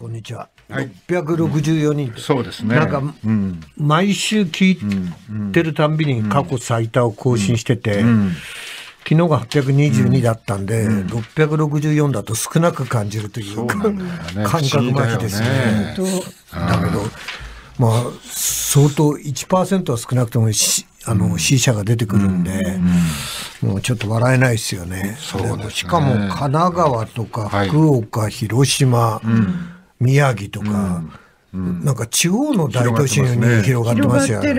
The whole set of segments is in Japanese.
こんにちは。六百六十四人、うん、そうですね。なんか、うん、毎週聞いてるたんびに過去最多を更新してて、うんうん、昨日が822だったんで、うん、664だと少なく感じるといううね、感覚麻痺ですね。ねだけど、まあ、相当1%は少なくともあの、死者が出てくるんで、もうちょっと笑えないですよね。そう、ね、しかも神奈川とか福岡、はい、広島、うん宮城とか、うん、なんか地方の大都市に広がってますよね。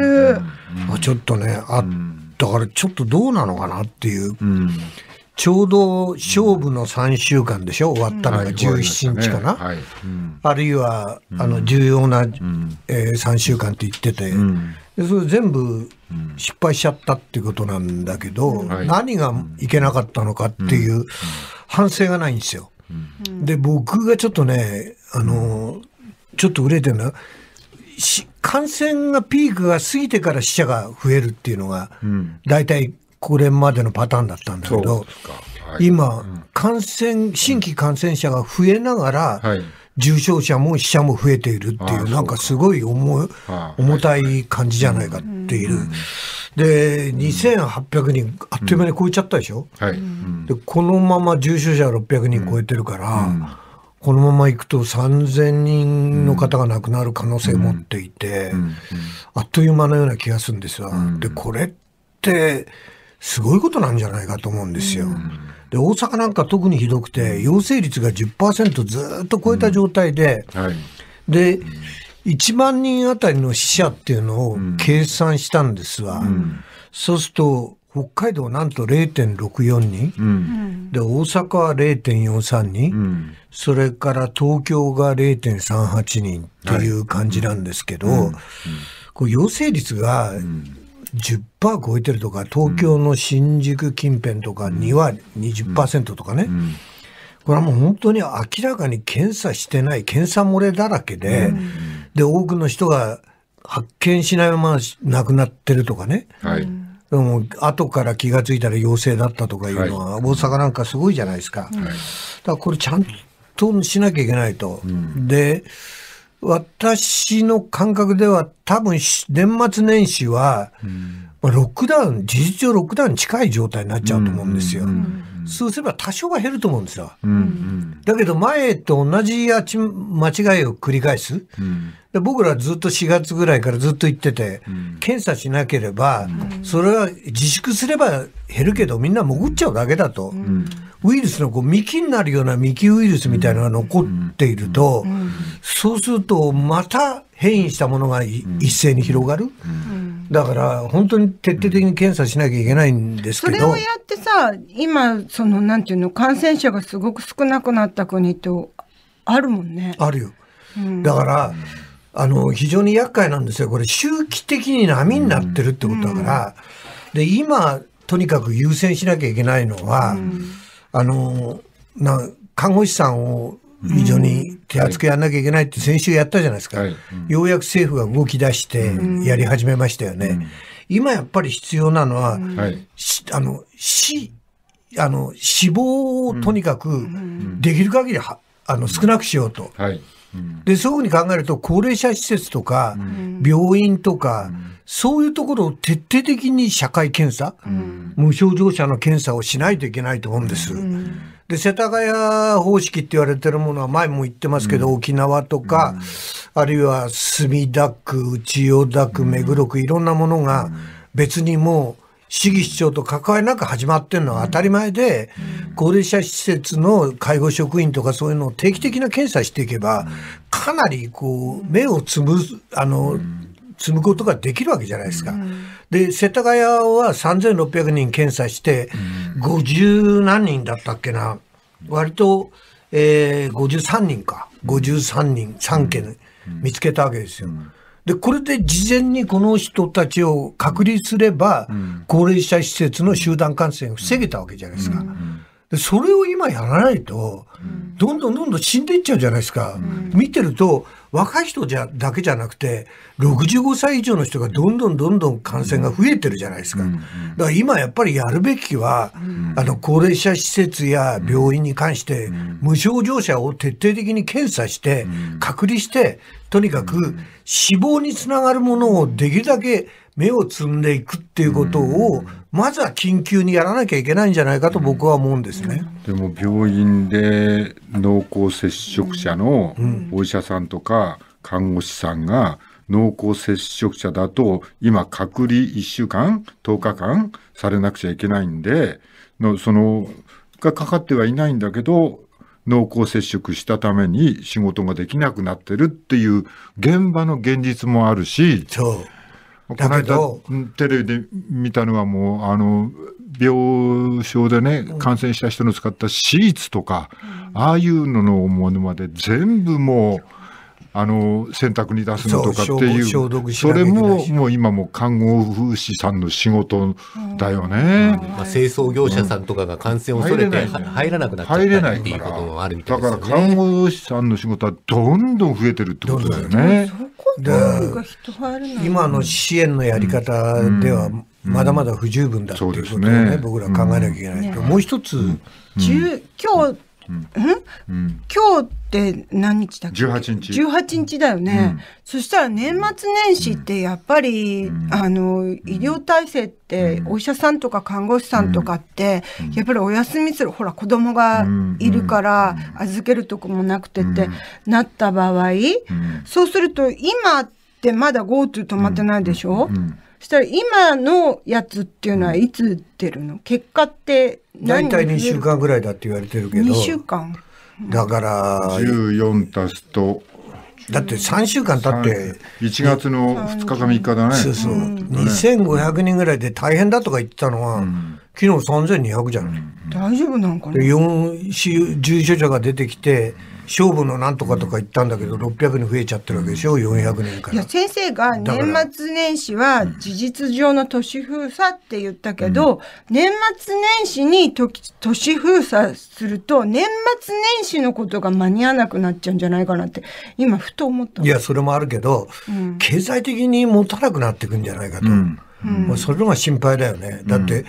あ、ちょっとね、あ、だからちょっとどうなのかなっていう。ちょうど勝負の3週間でしょ、終わったのが17日かな、はいねはいあるいは、あの重要な、うん、えー、3週間って言ってて、うん、でそれ全部失敗しちゃったっていうことなんだけど、はい、何がいけなかったのかっていう反省がないんですよ。で僕がちょっとねあの、ちょっと売れてるのは、感染がピークが過ぎてから死者が増えるっていうのが、大体これまでのパターンだったんだけど、はい、今、感染、新規感染者が増えながら、はい、重症者も死者も増えているっていう、なんかすごい重重たい感じじゃないかっていう。で、2800人、あっという間に超えちゃったでしょ、でこのまま重症者600人超えてるから、このまま行くと3000人の方が亡くなる可能性を持っていて、あっという間のような気がするんですわ。で、これって、すごいことなんじゃないかと思うんですよ。で、大阪なんか特にひどくて、陽性率が10%ずっと超えた状態で、で、1万人あたりの死者っていうのを計算したんですわ。そうすると、北海道なんと0.64人、うん、で大阪は0.43人、うん、それから東京が0.38人っていう感じなんですけど、はいうん、こ陽性率が10%超えてるとか東京の新宿近辺とか2は20%とかね、これはもう本当に明らかに検査してない検査漏れだらけで、で多くの人が発見しないまま亡くなってるとかね。はいでも後から気が付いたら陽性だったとかいうのは、大阪なんかすごいじゃないですか。はい、だからこれちゃんとしなきゃいけないと。うん、で、私の感覚では多分年末年始は、うん、まあ、ロックダウン、事実上ロックダウンに近い状態になっちゃうと思うんですよ。うんそうすれば多少は減ると思うんですよ。うんうん、だけど前と同じやち間違いを繰り返す、うん、で僕らずっと4月ぐらいからずっと言ってて、うん、検査しなければ、それは自粛すれば減るけどみんな潜っちゃうだけだと、うん、ウイルスのこう幹になるような幹ウイルスみたいなのが残っていると、そうするとまた変異したものが一斉に広がる。うんだから本当に徹底的に検査しなきゃいけないんですけど、それをやってさ今そのなんていうの感染者がすごく少なくなった国ってあるもんねあるよ、だからあの非常に厄介なんですよこれ周期的に波になってるってことだから、で今とにかく優先しなきゃいけないのは、あのな看護師さんを非常に手厚くやんなきゃいけないって先週やったじゃないですか、はいうん、ようやく政府が動き出してやり始めましたよね。うん、今やっぱり必要なのは、あの死あの死亡をとにかくできる限りは、あの少なくしようと。はいでそういうふうに考えると高齢者施設とか、病院とか、そういうところを徹底的に社会検査、無症状者の検査をしないといけないと思うんです。で世田谷方式って言われてるものは前も言ってますけど、うん、沖縄とか、うん、あるいは墨田区千代田区目黒区いろんなものが別にもう市議市長と関わりなく始まってるのは当たり前で、高齢者施設の介護職員とかそういうのを定期的な検査していけば、かなりこう目をつむあの、うん積むことができるわけじゃないですか。うん、で、世田谷は3600人検査して、50何人だったっけな、割と、えー、53人か、53人、3件見つけたわけですよ。で、これで事前にこの人たちを隔離すれば、高齢者施設の集団感染を防げたわけじゃないですか。でそれを今やらないと、どんどんどんどん死んでいっちゃうじゃないですか。見てると、若い人じゃだけじゃなくて、65歳以上の人がどんどんどんどん感染が増えてるじゃないですか。だから今やっぱりやるべきは、あの、高齢者施設や病院に関して、無症状者を徹底的に検査して、隔離して、とにかく死亡につながるものをできるだけ目をつんでいくっていうことを、まずは緊急にやらなきゃいけないんじゃないかと僕は思うんですね。でも病院で濃厚接触者のお医者さんとか看護師さんが濃厚接触者だと今隔離1週間10日間されなくちゃいけないんでそのがかかってはいないんだけど濃厚接触したために仕事ができなくなってるっていう現場の現実もあるし。そうこの間テレビで見たのはもうあの病床でね感染した人の使ったシーツとか、うん、ああいうののものまで全部もう。あの洗濯に出すのとかっていうそれももう今も看護婦さんの仕事だよね、まあ、清掃業者さんとかが感染を恐れて入らなくなっちゃったっていうこともあるみたいです、ね、だから看護師さんの仕事はどんどん増えてるってことだよね。どで今の支援のやり方ではまだまだ不十分だっていうことをね、僕ら考えなきゃいけない、うん、もう一つ、うん、今日うん、今日って何日だっけ18日日だよね、うん、そしたら年末年始ってやっぱり、うん、あの医療体制ってお医者さんとか看護師さんとかって、やっぱりお休みするほら子供がいるから預けるとこもなくてってなった場合、そうすると今ってまだ GoTo 止まってないでしょ、うんしたら今のやつっていうのはいつ出るの、結果って何大体2週間ぐらいだって言われてるけど2週間、だから14足すとだって3週間経って1月の2日か3日だねそうそう、うん、2500人ぐらいで大変だとか言ってたのは、うん、昨日3200じゃない、うん、大丈夫なんかな4重症者が出てきて、うん勝負のなんとかとか言ったんだけど、600人増えちゃってるわけでしょ、400年から。いや、先生が年末年始は事実上の都市封鎖って言ったけど、うん、年末年始に都都市封鎖すると、年末年始のことが間に合わなくなっちゃうんじゃないかなって、今、ふと思ったいや、それもあるけど、うん、経済的に持たなくなっていくんじゃないかと。うん、うそれのが心配だよね。だって、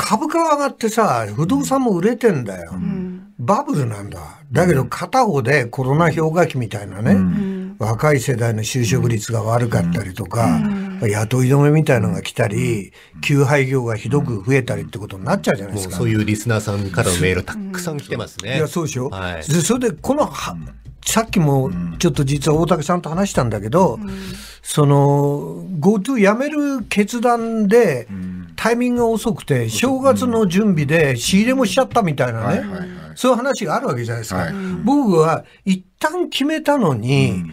株価上がってさ、不動産も売れてんだよ。うん、バブルなんだ。だけど片方でコロナ氷河期みたいなね、うん、若い世代の就職率が悪かったりとか、うん、雇い止めみたいのが来たり、休廃業がひどく増えたりってことになっちゃうじゃないですか。うそういうリスナーさんからのメールたくさん来てますね。いや、そうでしょ。はい、それで、このは、さっきもちょっと実は大竹さんと話したんだけど、その GoTo やめる決断で、タイミングが遅くて、正月の準備で仕入れもしちゃったみたいなね、そういう話があるわけじゃないですか。はい、僕は一旦決めたのに、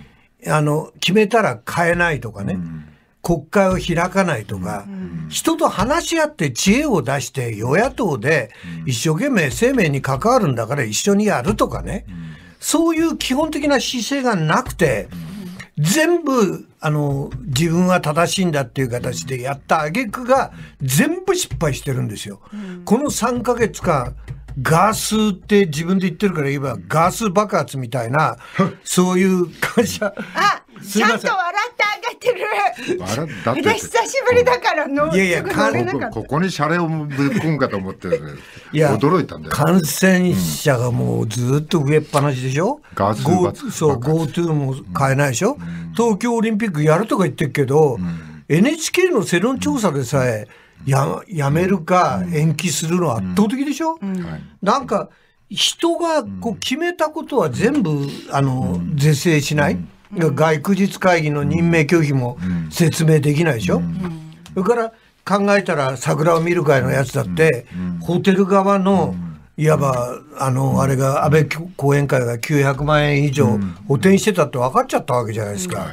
うん、あの、決めたら変えないとかね。うん国会を開かないとか、うん、人と話し合って知恵を出して与野党で一生懸命生命に関わるんだから一緒にやるとかね、うん、そういう基本的な姿勢がなくて、全部あの自分は正しいんだっていう形でやった挙句が全部失敗してるんですよ。この3ヶ月間ガスって自分で言ってるから言えばガス爆発みたいな、そういう感謝。あ、ちゃんと笑ってあげてる。笑だって。私久しぶりだからの。いやいや、ここにシャレをぶっこんかと思って、るいや、驚いたんだよ。感染者がもうずっと増えっぱなしでしょ、うん、ガス爆発。そう、GoTo も買えないでしょ、うん東京オリンピックやるとか言ってるけど、うん、NHK の世論調査でさえややめるか延期するのは圧倒的でしょ、うんうん、なんか人がこう決めたことは全部あの是正しない、外区日会議の任命拒否も説明できないでしょ、それから考えたら桜を見る会のやつだって、ホテル側のいわば、あの、あれが、安倍後援会が900万円以上補填してたって分かっちゃったわけじゃないですか。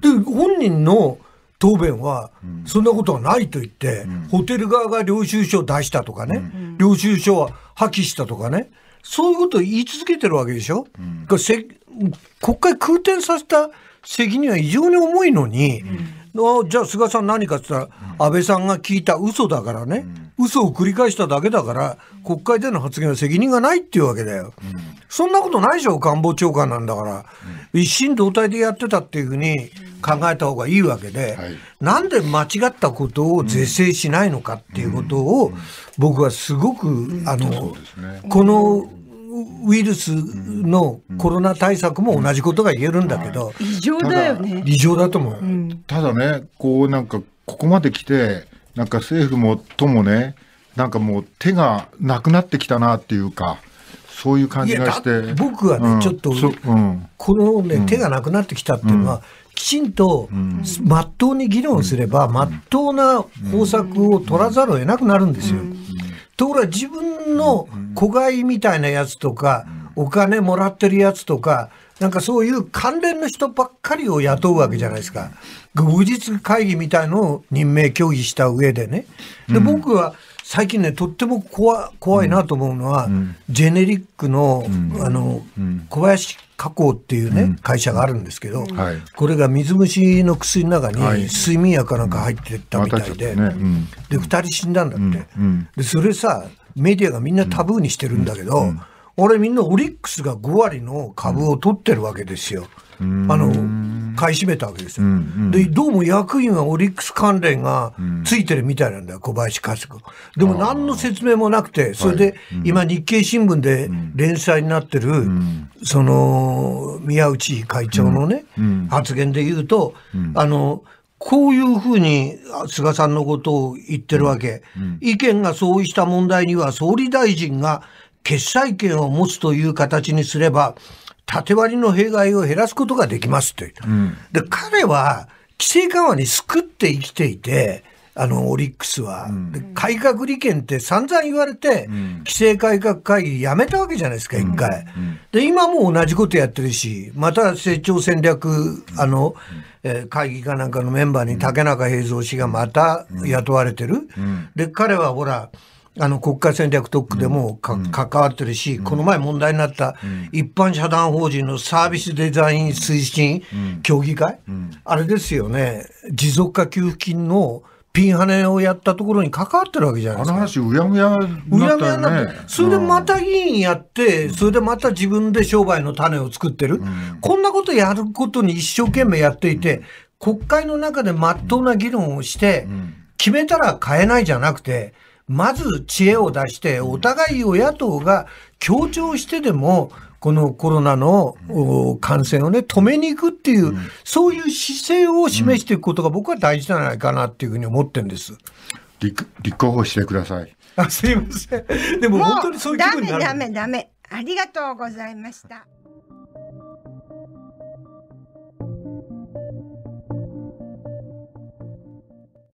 で、本人の答弁は、そんなことはないと言って、ホテル側が領収書を出したとかね、領収書は破棄したとかね、そういうことを言い続けてるわけでしょ。うせ国会空転させた責任は異常に重いのに、じゃあ菅さん何かって言ったら、安倍さんが聞いた嘘だからね、嘘を繰り返しただけだから、国会での発言は責任がないっていうわけだよ。うん、そんなことないでしょ、官房長官なんだから、うん、一心同体でやってたっていうふうに考えた方がいいわけで、はい、なんで間違ったことを是正しないのかっていうことを、僕はすごく、あの、この、ウイルスのコロナ対策も同じことが言えるんだけど、異常だよね異常だと思う、ただねこうなんかここまで来てなんか政府もともね、なんかもう手がなくなってきたなっていうか、そういう感じがして。僕はね、うん、ちょっと、うん、このね、手がなくなってきたっていうのは、きちんとまっとうに議論すれば、まっとうな方策を取らざるを得なくなるんですよ。ところが自分の子飼いみたいなやつとか、お金もらってるやつとか、なんかそういう関連の人ばっかりを雇うわけじゃないですか。後日会議みたいのを任命協議した上でね。で、僕は最近ね、とっても怖怖いなと思うのは、うん、ジェネリックの、あの、小林加工っていうね、会社があるんですけど、これが水虫の薬の中に睡眠薬かなんか入ってたみたいで、まね、で、2人死んだんだって。で、それさ、メディアがみんなタブーにしてるんだけど、俺みんなオリックスが5割の株を取ってるわけですよ。あの、買い占めたわけですよ。で、どうも役員はオリックス関連がついてるみたいなんだよ、小林和子。でも何の説明もなくて、それで今日経新聞で連載になってる、その、宮内会長のね、発言で言うと、あの、こういうふうに菅さんのことを言ってるわけ。意見が相違した問題には総理大臣が決裁権を持つという形にすれば、縦割りの弊害を減らすことができますという。うん、で、彼は規制緩和に救って生きていて、あの、オリックスは、うん、改革利権って散々言われて、うん、規制改革会議やめたわけじゃないですか、一、うん、回。で、今も同じことやってるし、また成長戦略、あの、えー、会議かなんかのメンバーに竹中平蔵氏がまた雇われてる。で、彼はほら、あの国家戦略特区でもか、うん、関わってるし、うん、この前問題になった一般社団法人のサービスデザイン推進協議会、あれですよね、持続化給付金のピンハネをやったところに関わってるわけじゃないですか。あの話、うやむやになったよ、ね、うやむやになって。それでまた議員やって、うん、それでまた自分で商売の種を作ってる、うん。こんなことやることに一生懸命やっていて、国会の中でまっとうな議論をして、決めたら変えないじゃなくて、うんまず知恵を出して、お互い与野党が協調してでも、このコロナの感染をね、止めに行くっていう、そういう姿勢を示していくことが僕は大事じゃないかなっていうふうに思ってるんです。立立候補してください。あ、すいません。でも本当にそういう気分になる。ダメダメダメ。ありがとうございました。